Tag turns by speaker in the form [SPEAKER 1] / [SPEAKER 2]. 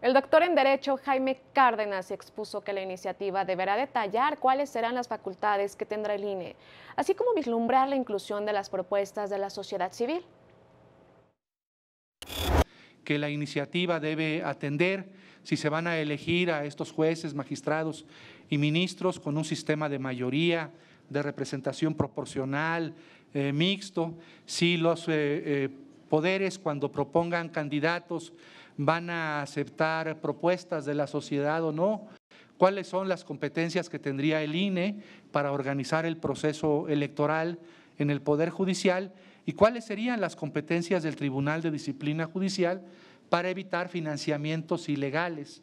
[SPEAKER 1] El doctor en Derecho Jaime Cárdenas expuso que la iniciativa deberá detallar cuáles serán las facultades que tendrá el INE, así como vislumbrar la inclusión de las propuestas de la sociedad civil.
[SPEAKER 2] Que la iniciativa debe atender si se van a elegir a estos jueces, magistrados y ministros con un sistema de mayoría, de representación proporcional, eh, mixto, si los eh, eh, poderes cuando propongan candidatos van a aceptar propuestas de la sociedad o no, cuáles son las competencias que tendría el INE para organizar el proceso electoral en el Poder Judicial y cuáles serían las competencias del Tribunal de Disciplina Judicial para evitar financiamientos ilegales